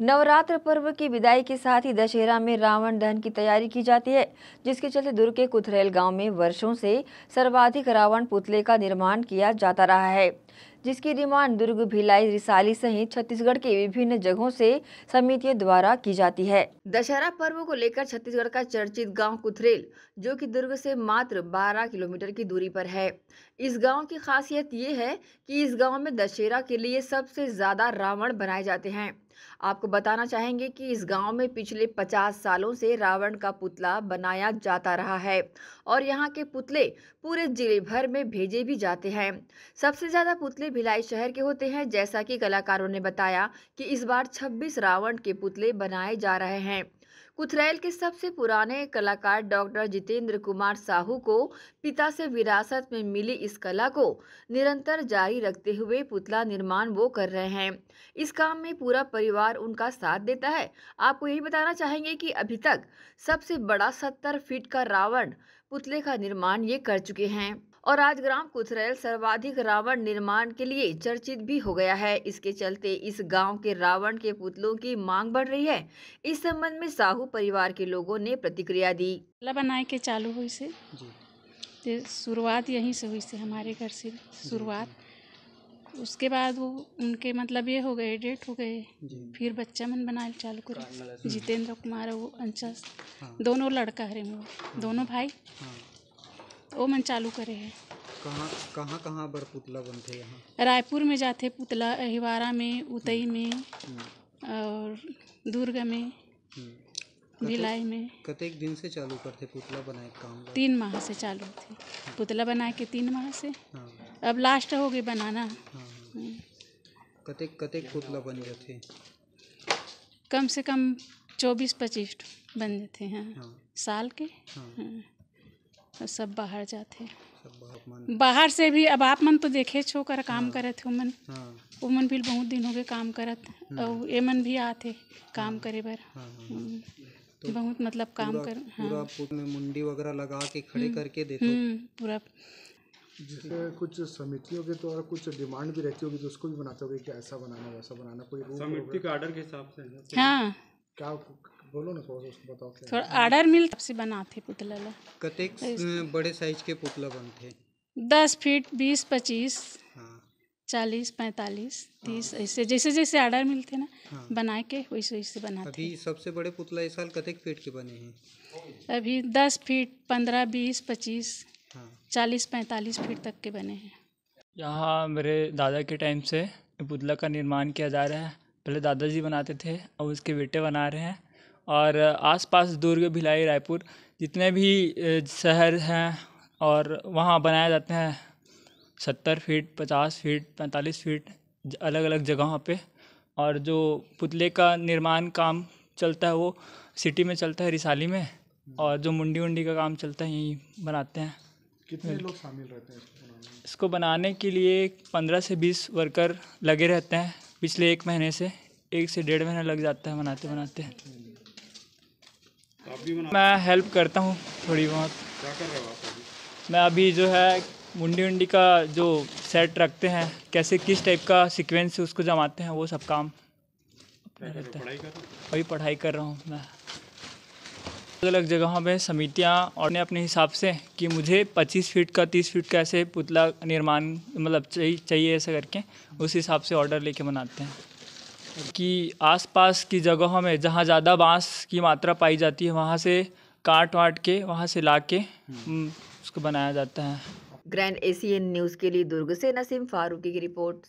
नवरात्र पर्व की विदाई के साथ ही दशहरा में रावण दहन की तैयारी की जाती है जिसके चलते दुर्ग के कुथरेल गांव में वर्षों से सर्वाधिक रावण पुतले का निर्माण किया जाता रहा है जिसकी डिमांड दुर्ग भिलाई रिसाली सहित छत्तीसगढ़ के विभिन्न जगहों से समितियों द्वारा की जाती है दशहरा पर्व को लेकर छत्तीसगढ़ का चर्चित गांव कुथरेल जो कि दुर्ग से मात्र 12 किलोमीटर की दूरी पर है इस गांव की खासियत ये है कि इस गांव में दशहरा के लिए सबसे ज्यादा रावण बनाए जाते हैं आपको बताना चाहेंगे कि इस गांव में पिछले 50 सालों से रावण का पुतला बनाया जाता रहा है और यहाँ के पुतले पूरे जिले भर में भेजे भी जाते हैं सबसे ज़्यादा पुतले भिलाई शहर के होते हैं जैसा कि कलाकारों ने बताया कि इस बार 26 रावण के पुतले बनाए जा रहे हैं कुथरेल के सबसे पुराने कलाकार डॉक्टर जितेंद्र कुमार साहू को पिता से विरासत में मिली इस कला को निरंतर जारी रखते हुए पुतला निर्माण वो कर रहे हैं इस काम में पूरा परिवार उनका साथ देता है आपको यही बताना चाहेंगे कि अभी तक सबसे बड़ा सत्तर फीट का रावण पुतले का निर्माण ये कर चुके हैं और आज ग्राम कुथरेल सर्वाधिक रावण निर्माण के लिए चर्चित भी हो गया है इसके चलते इस गांव के रावण के पुतलों की मांग बढ़ रही है इस संबंध में साहू परिवार के लोगों ने प्रतिक्रिया दी बनाए के चालू हुई से शुरुआत यहीं से हुई से हमारे घर से शुरुआत उसके बाद वो उनके मतलब ये हो गए डेट हो गए फिर बच्चा मन बनाए चालू कर जितेंद्र कुमार वो अंश हाँ। दोनों लड़का है वो हाँ। दोनों भाई हाँ। वो मन चालू करे है कहाँ कहाँ कहाँ बर पुतला बनते यहाँ रायपुर में जाते पुतला हिवारा में उतई हम्म। में हम्म। और दुर्ग में हम्म। भिलाई में कतेक दिन से चालू करते पुतला बनाए काम तीन माह से चालू थे हाँ। पुतला बनाए के तीन माह से हाँ। अब लास्ट हो गए बनाना हाँ, कतेक कतेक पुतला बन जाते कम से कम चौबीस पच्चीस बन जाते हैं साल के हाँ। सब बाहर जाते बाहर से भी अब आप मन तो देखे छो कर काम हाँ। करत हो मन हाँ। वो मन भी बहुत दिन हो गए काम करत हाँ। और ये मन भी आते काम हाँ। करे बर हाँ, हम्म। तो बहुत मतलब काम कर पूरा हाँ। मुंडी वगैरह लगा के खड़े हम्म। करके देते हम्म, पूरा जैसे कुछ समितियों के तो कुछ डिमांड भी रहती होगी तो उसको भी बनाते होगे कि ऐसा बनाना वैसा बनाना कोई समिति के आर्डर के हिसाब से हाँ क्या बोलो ना बताओ थोड़ा हाँ। आर्डर मिल तब से बनाते पुतला ला बड़े साइज के पुतला बनते दस फीट बीस पच्चीस हाँ। चालीस पैंतालीस हाँ। तीस ऐसे जैसे जैसे आर्डर मिलते ना के वैसे वैसे बनाते अभी सबसे बड़े पुतला इस साल कतेक फीट के बने हैं अभी दस फीट पंद्रह बीस पच्चीस चालीस पैंतालीस फीट तक के बने हैं यहाँ मेरे दादा के टाइम से पुतला का निर्माण किया जा रहा है पहले दादाजी बनाते थे अब उसके बेटे बना रहे हैं और आसपास दुर्ग भिलाई रायपुर जितने भी शहर हैं और वहाँ बनाए जाते हैं सत्तर फीट पचास फीट पैंतालीस फीट अलग अलग जगहों पे और जो पुतले का निर्माण काम चलता है वो सिटी में चलता है रिसाली में हम्म। और जो मुंडी उंडी का काम चलता है यहीं बनाते हैं कितने हम्म। लोग शामिल रहते हैं इसको बनाने के लिए पंद्रह से बीस वर्कर लगे रहते हैं पिछले एक महीने से एक से डेढ़ महीना लग जाता है बनाते बनाते मैं हेल्प करता हूँ थोड़ी बहुत क्या कर रहे हो आप मैं अभी जो है मुंडी उंडी का जो सेट रखते हैं कैसे किस टाइप का सीक्वेंस उसको जमाते हैं वो सब काम अभी पढ़ाई कर रहा हूँ मैं अलग अलग जगहों पर समितियाँ और ने अपने हिसाब से कि मुझे 25 फीट का 30 फीट का ऐसे पुतला निर्माण मतलब चाहिए ऐसा करके उस हिसाब से ऑर्डर लेके बनाते हैं कि आसपास की जगहों में जहाँ ज़्यादा बांस की मात्रा पाई जाती है वहाँ से काट वाट के वहाँ से ला के हम्म। हम्म, उसको बनाया जाता है ग्रैंड एशियन न्यूज़ के लिए दुर्ग से नसीम फारूकी की रिपोर्ट